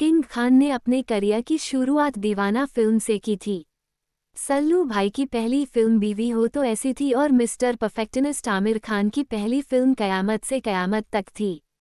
king Khan ने अपने career की शुरुआत दीवाना फिल्म से की थी सल्लू भाई की पहली फिल्म बीवी हो तो ऐसी थी और मिस्टर परफेक्टनिस्ट आमिर खान की पहली फिल्म कयामत से कयामत तक थी